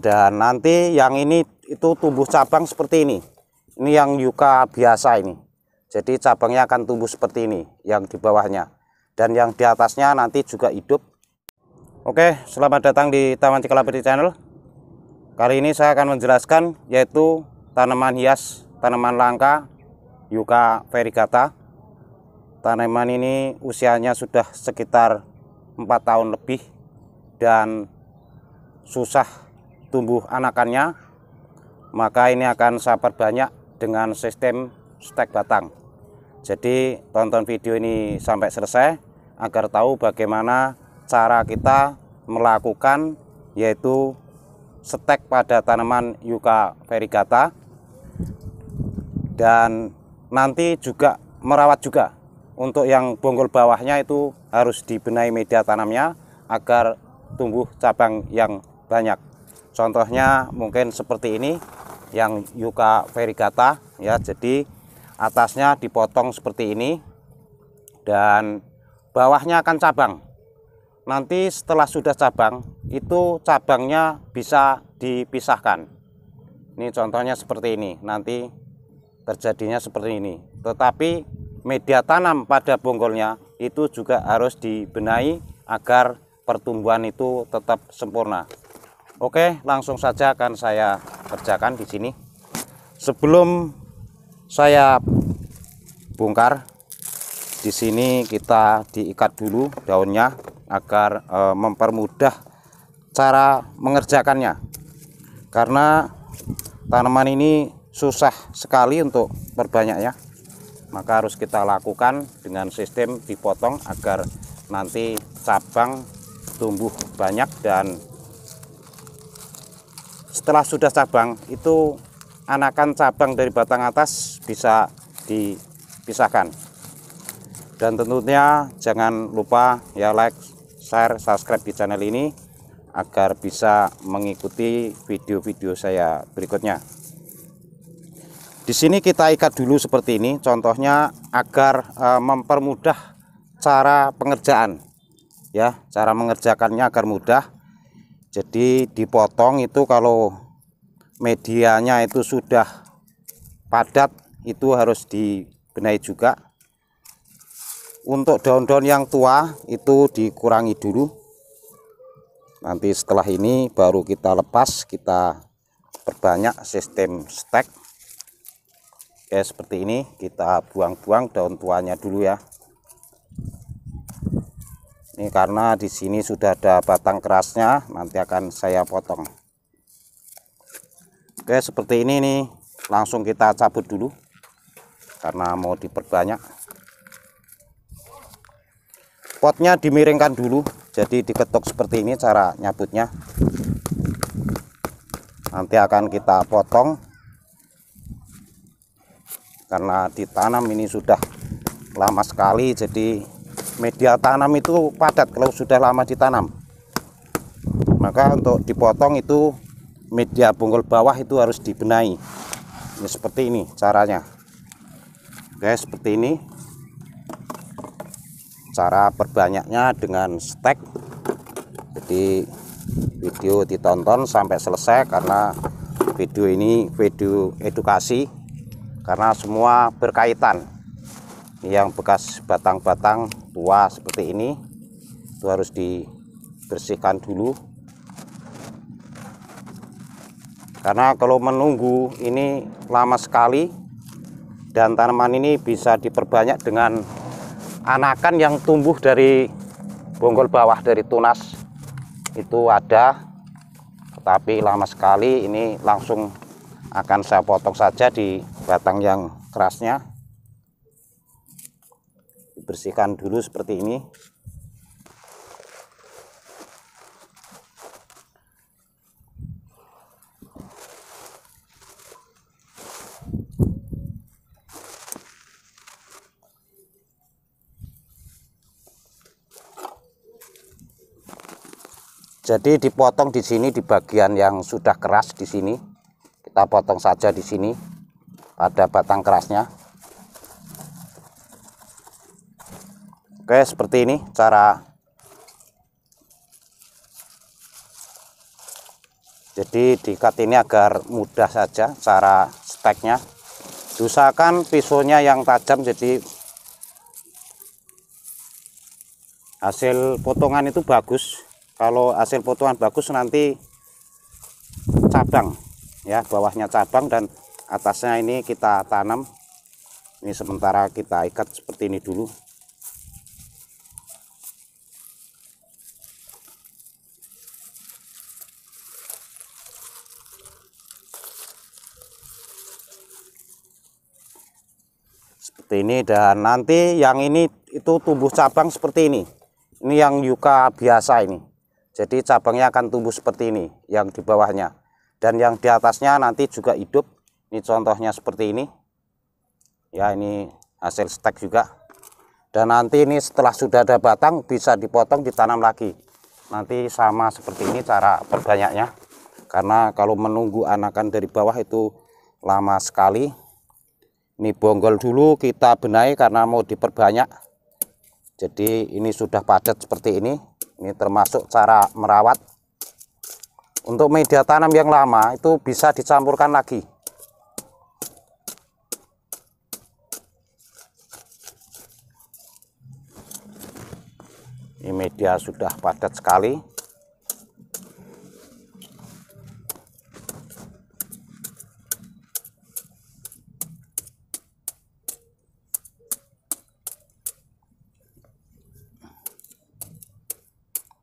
dan nanti yang ini itu tumbuh cabang seperti ini ini yang yuka biasa ini jadi cabangnya akan tumbuh seperti ini yang di bawahnya dan yang di atasnya nanti juga hidup Oke selamat datang di Taman Cikalapeti Channel kali ini saya akan menjelaskan yaitu tanaman hias tanaman langka yuka verigata tanaman ini usianya sudah sekitar 4 tahun lebih dan susah tumbuh anakannya maka ini akan sabar banyak dengan sistem stek batang jadi tonton video ini sampai selesai agar tahu bagaimana cara kita melakukan yaitu stek pada tanaman yuka verigata dan nanti juga merawat juga untuk yang bonggol bawahnya itu harus dibenahi media tanamnya agar tumbuh cabang yang banyak. Contohnya mungkin seperti ini yang yuka verigata ya. Jadi atasnya dipotong seperti ini dan bawahnya akan cabang. Nanti setelah sudah cabang, itu cabangnya bisa dipisahkan. Ini contohnya seperti ini. Nanti terjadinya seperti ini. Tetapi media tanam pada bonggolnya itu juga harus dibenahi agar pertumbuhan itu tetap sempurna. Oke, langsung saja akan saya kerjakan di sini. Sebelum saya bongkar, di sini kita diikat dulu daunnya agar e, mempermudah cara mengerjakannya. Karena tanaman ini susah sekali untuk berbanyak ya. Maka harus kita lakukan dengan sistem dipotong agar nanti cabang tumbuh banyak dan setelah sudah cabang itu anakan cabang dari batang atas bisa dipisahkan dan tentunya jangan lupa ya like share subscribe di channel ini agar bisa mengikuti video-video saya berikutnya di sini kita ikat dulu seperti ini contohnya agar e, mempermudah cara pengerjaan ya cara mengerjakannya agar mudah jadi dipotong itu kalau medianya itu sudah padat itu harus dibenahi juga untuk daun-daun yang tua itu dikurangi dulu nanti setelah ini baru kita lepas kita perbanyak sistem stek Oke seperti ini kita buang-buang daun tuanya dulu ya ini karena di sini sudah ada batang kerasnya nanti akan saya potong oke seperti ini nih langsung kita cabut dulu karena mau diperbanyak potnya dimiringkan dulu jadi diketuk seperti ini cara nyabutnya nanti akan kita potong karena ditanam ini sudah lama sekali jadi media tanam itu padat kalau sudah lama ditanam maka untuk dipotong itu media bonggol bawah itu harus dibenahi Ini seperti ini caranya guys seperti ini cara perbanyaknya dengan stek jadi video ditonton sampai selesai karena video ini video edukasi karena semua berkaitan yang bekas batang-batang tua seperti ini itu harus dibersihkan dulu karena kalau menunggu ini lama sekali dan tanaman ini bisa diperbanyak dengan anakan yang tumbuh dari bonggol bawah dari tunas itu ada tetapi lama sekali ini langsung akan saya potong saja di batang yang kerasnya dibersihkan dulu seperti ini Jadi dipotong di sini di bagian yang sudah keras di sini. Kita potong saja di sini pada batang kerasnya. Oke, seperti ini cara jadi diikat ini agar mudah saja cara steknya usahakan pisaunya yang tajam jadi hasil potongan itu bagus kalau hasil potongan bagus nanti cabang ya bawahnya cabang dan atasnya ini kita tanam ini sementara kita ikat seperti ini dulu seperti ini dan nanti yang ini itu tumbuh cabang seperti ini ini yang yuka biasa ini jadi cabangnya akan tumbuh seperti ini yang di bawahnya dan yang di atasnya nanti juga hidup ini contohnya seperti ini ya ini hasil stek juga dan nanti ini setelah sudah ada batang bisa dipotong ditanam lagi nanti sama seperti ini cara perbanyaknya karena kalau menunggu anakan dari bawah itu lama sekali ini bonggol dulu kita benahi karena mau diperbanyak jadi ini sudah padat seperti ini ini termasuk cara merawat untuk media tanam yang lama itu bisa dicampurkan lagi ini media sudah padat sekali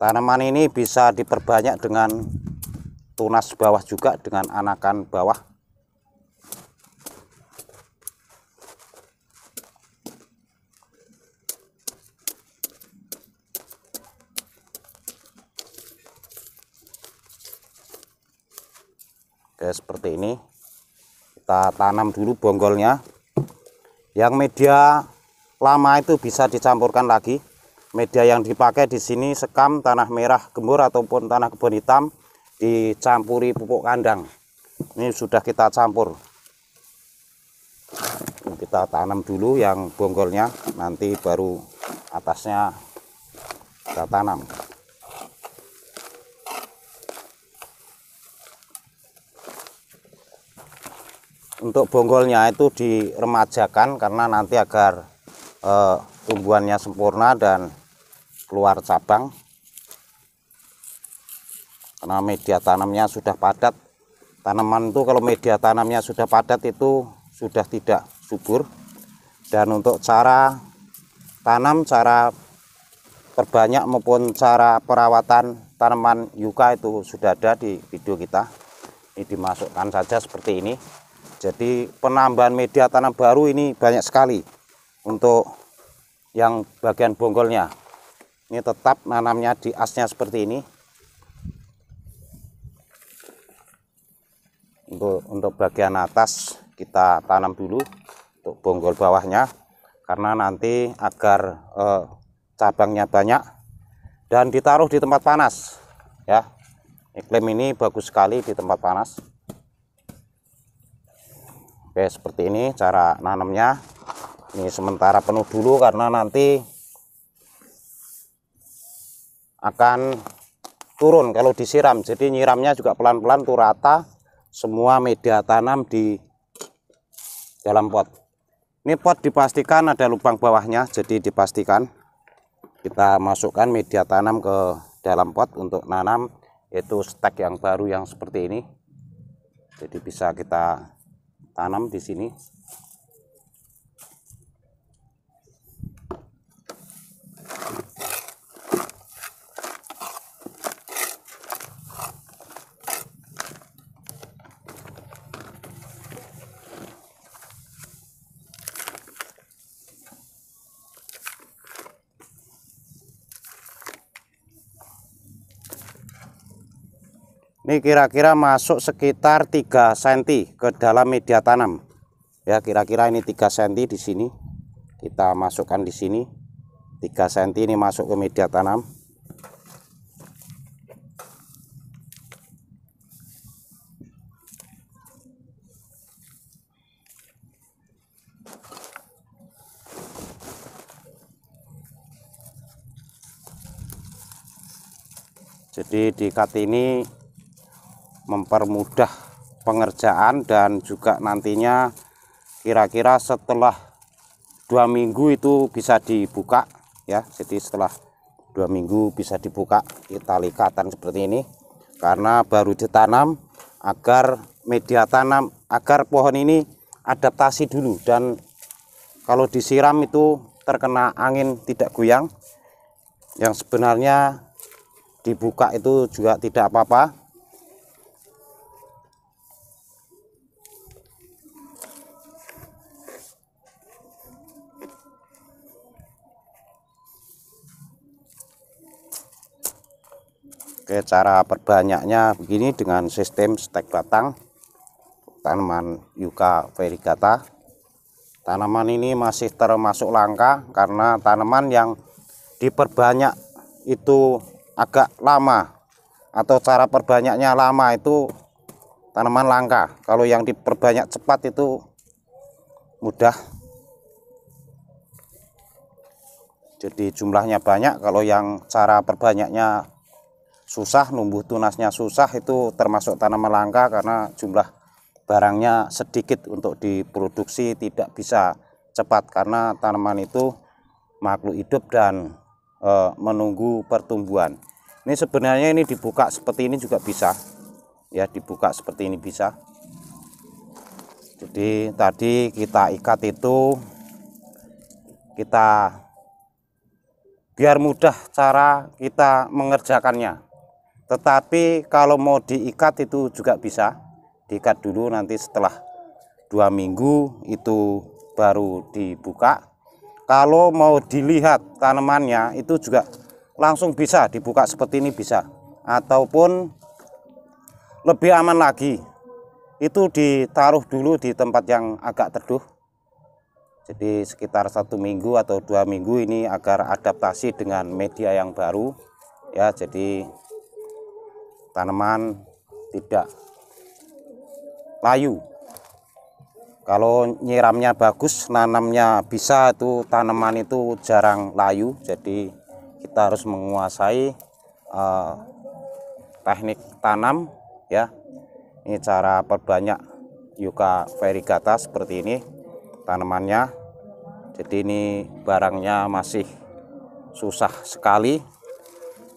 Tanaman ini bisa diperbanyak dengan tunas bawah juga dengan anakan bawah. Oke, seperti ini. Kita tanam dulu bonggolnya. Yang media lama itu bisa dicampurkan lagi media yang dipakai di sini sekam tanah merah gembur ataupun tanah kebun hitam dicampuri pupuk kandang ini sudah kita campur kita tanam dulu yang bonggolnya nanti baru atasnya kita tanam untuk bonggolnya itu diremajakan karena nanti agar eh, tumbuhannya sempurna dan keluar cabang karena media tanamnya sudah padat tanaman itu kalau media tanamnya sudah padat itu sudah tidak subur dan untuk cara tanam cara perbanyak maupun cara perawatan tanaman yuka itu sudah ada di video kita ini dimasukkan saja seperti ini jadi penambahan media tanam baru ini banyak sekali untuk yang bagian bonggolnya ini tetap nanamnya di asnya seperti ini untuk untuk bagian atas kita tanam dulu untuk bonggol bawahnya karena nanti agar eh, cabangnya banyak dan ditaruh di tempat panas ya iklim ini bagus sekali di tempat panas oke seperti ini cara nanamnya ini sementara penuh dulu karena nanti akan turun kalau disiram. Jadi nyiramnya juga pelan-pelan tuh rata semua media tanam di dalam pot. Ini pot dipastikan ada lubang bawahnya, jadi dipastikan kita masukkan media tanam ke dalam pot untuk nanam yaitu stek yang baru yang seperti ini. Jadi bisa kita tanam di sini. Ini kira-kira masuk sekitar 3 cm ke dalam media tanam. Ya, kira-kira ini 3 cm di sini. Kita masukkan di sini. 3 cm ini masuk ke media tanam. Jadi di kat ini mempermudah pengerjaan dan juga nantinya kira-kira setelah dua minggu itu bisa dibuka ya jadi setelah dua minggu bisa dibuka kita likatan seperti ini karena baru ditanam agar media tanam agar pohon ini adaptasi dulu dan kalau disiram itu terkena angin tidak goyang yang sebenarnya dibuka itu juga tidak apa-apa Oke, cara perbanyaknya begini dengan sistem stek batang tanaman yuka verigata. Tanaman ini masih termasuk langka karena tanaman yang diperbanyak itu agak lama atau cara perbanyaknya lama itu tanaman langka. Kalau yang diperbanyak cepat itu mudah. Jadi jumlahnya banyak kalau yang cara perbanyaknya susah numbuh tunasnya susah itu termasuk tanaman langka karena jumlah barangnya sedikit untuk diproduksi tidak bisa cepat karena tanaman itu makhluk hidup dan e, menunggu pertumbuhan ini sebenarnya ini dibuka seperti ini juga bisa ya dibuka seperti ini bisa jadi tadi kita ikat itu kita biar mudah cara kita mengerjakannya tetapi kalau mau diikat itu juga bisa. Diikat dulu nanti setelah dua minggu itu baru dibuka. Kalau mau dilihat tanamannya itu juga langsung bisa dibuka seperti ini bisa. Ataupun lebih aman lagi itu ditaruh dulu di tempat yang agak teduh jadi sekitar satu minggu atau dua minggu ini agar adaptasi dengan media yang baru ya jadi tanaman tidak layu kalau nyiramnya bagus nanamnya bisa itu tanaman itu jarang layu jadi kita harus menguasai eh, teknik tanam ya ini cara perbanyak yuka verigata seperti ini tanamannya jadi ini barangnya masih susah sekali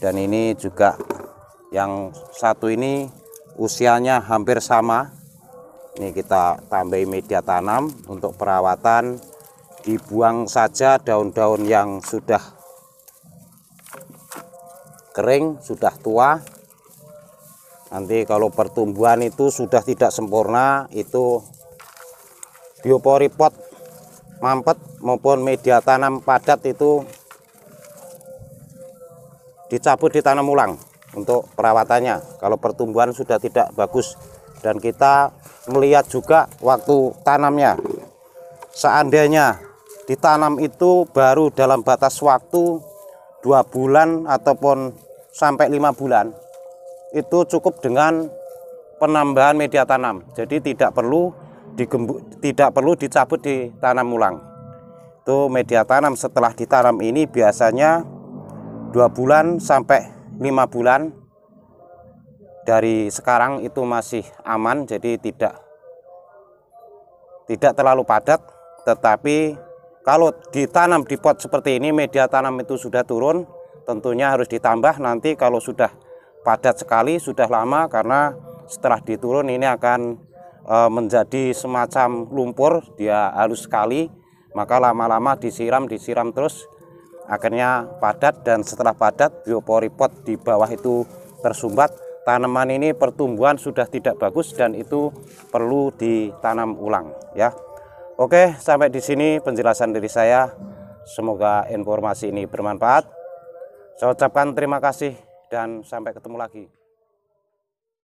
dan ini juga yang satu ini usianya hampir sama ini kita tambahi media tanam untuk perawatan dibuang saja daun-daun yang sudah kering sudah tua nanti kalau pertumbuhan itu sudah tidak sempurna itu biopori pot mampet maupun media tanam padat itu dicabut ditanam ulang untuk perawatannya kalau pertumbuhan sudah tidak bagus dan kita melihat juga waktu tanamnya seandainya ditanam itu baru dalam batas waktu dua bulan ataupun sampai lima bulan itu cukup dengan penambahan media tanam jadi tidak perlu digembuk tidak perlu dicabut ditanam ulang itu media tanam setelah ditanam ini biasanya dua bulan sampai lima bulan dari sekarang itu masih aman jadi tidak tidak terlalu padat tetapi kalau ditanam di pot seperti ini media tanam itu sudah turun tentunya harus ditambah nanti kalau sudah padat sekali sudah lama karena setelah diturun ini akan e, menjadi semacam lumpur dia halus sekali maka lama-lama disiram disiram terus akhirnya padat dan setelah padat biopori pot di bawah itu tersumbat tanaman ini pertumbuhan sudah tidak bagus dan itu perlu ditanam ulang ya Oke sampai di sini penjelasan dari saya semoga informasi ini bermanfaat saya ucapkan terima kasih dan sampai ketemu lagi